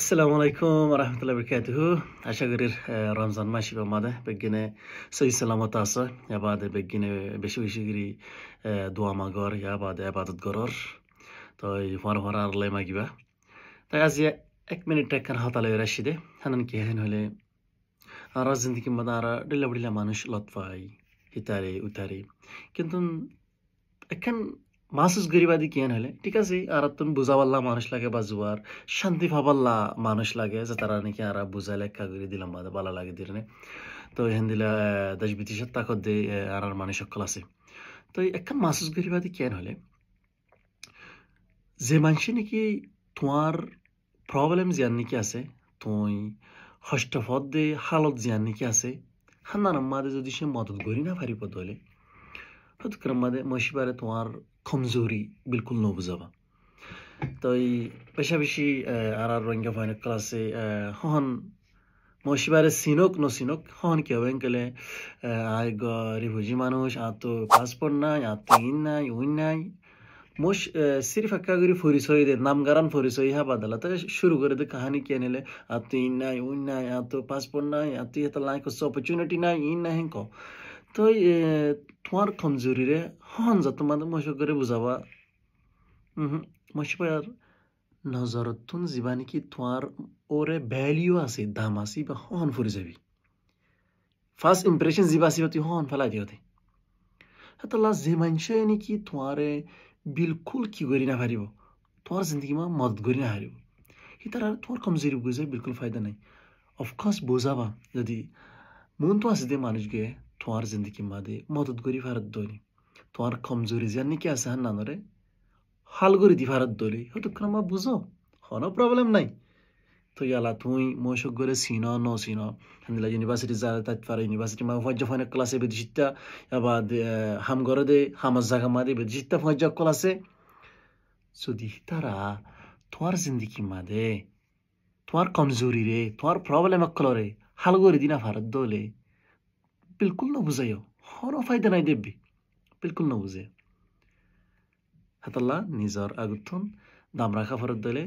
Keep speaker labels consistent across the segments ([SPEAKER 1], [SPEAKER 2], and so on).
[SPEAKER 1] আসসালামু আলাইকুম রহমতুল্লাহ বরকাতুহু আশা করি রমজান মাস আমাদের বেগিনে সহি সালামত আছে এবার বেগিনে বেশি বেশি করে দোয়া মাগর ইয়াবাদ এবাদত গরর তো হর হর আর লাই মাগিবা তাই আজি এক মিনিট একখান হাতালে রাশিদে হানান কি হেন হলে আর জিন্দগি মাদা আর ডিলা মানুষ লতফাই হিতারে উতারে কিন্তু একখান মাসুস গরিবাদি কেন হলে ঠিক আছে আর তুমি বুঝাবাল্লা মানুষ লাগে বা জুয়ার শান্তি ভাবাল্লা মানুষ লাগে যে তারা নাকি আর বুঝাই লেখা করে দিলাম বা ভালো লাগে দিলে তো এখান দিলে দেশ বিদেশের তাকত দিয়ে আর মানুষ সকল আছে তো একখান মাসুস গরিবাদি কেন হলে যে মানুষে নাকি তোমার প্রবলেম জিয়ান নাকি আছে তুই হষ্টপদ দে হালত জিয়ান নাকি আছে হান্নার মাদে যদি সে মদত করি না ফারিপদ হলে হয়তো মাদে মশিবারে তোমার کۆمزۆری بلکل نۆبزەوە دای بەشەویشی ئارا ڕەنگەڤانە کلاسی هۆن مۆشیبارە سینۆک نۆسینۆک هۆن کێوێنگەلێ ریفۆجیمانۆش ئاتۆ پاسپۆر نای ئاتین نای وین نای मोश सिर्फ अक्का गरी फोरिसोई दे नामगारान फोरिसोई हा बदला तर शुरू कर दे कहानी के नेले आते इन ना इन ना या तो पासपोर्ट ना या तो ये तो लाइक उस अपॉर्चुनिटी ना इन ना हैं को Toy tuar kamzuri re han zatman maşo göre bu zava. Maşo bayar nazaratun zibani ki tuar ore value asi damasi ba han furizabi. First impression zibasi bati han fala diyote. Hatta la zemancha yani ki tuare बिल्कुल की गरी ना हारिबो तोर जिंदगी में मदद गरी ना हारिबो हि तर तोर कमजोरी बुझे बिल्कुल फायदा नहीं ऑफ कोर्स बोझावा यदि मन तो आसे दे मानुष गए তোমার জিন্দগি মাদে মদত করি ভারত দলি তোমার কমজোরি যে নাকি আছে হান নানরে হাল করে দি ভারত দলি হয়তো ক্রমা বুঝো হন প্রবলেম নাই তো ইয়ালা তুই মৌসুক করে সিন ন সিন হান্দিলা ইউনিভার্সিটি যা তাই পারে ইউনিভার্সিটি মা ফজ্জ ফোনে ক্লাসে বেদি সিত্তা বা হাম ঘরে দে হামার জাগা মাদে বেদি সিত্তা ফজ্জ ক্লাসে যদি তারা তোমার জিন্দগি মাদে তোমার কমজোরি রে তোমার প্রবলেম কলরে হাল করে দিনা ভারত দলে বিলকুল बिल्कुल नबुझायो হৰো ফাইদা নাই দেৱী বিলকুল নবুজে হাতাল্লা নিজৰ আগুথন দামৰা খাফাৰত দলে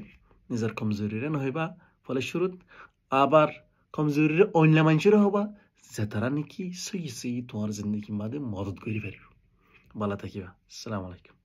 [SPEAKER 1] নিজৰ কমজুৰিৰে ফলে ফলেশ্বৰত আবার কমজুরির অন্য মানুষের হবা যে তারা নাকি সই সই তোমার জিন্দগি মাদে মদত করে ফেলব ভালো থাকিবা সালাম আলাইকুম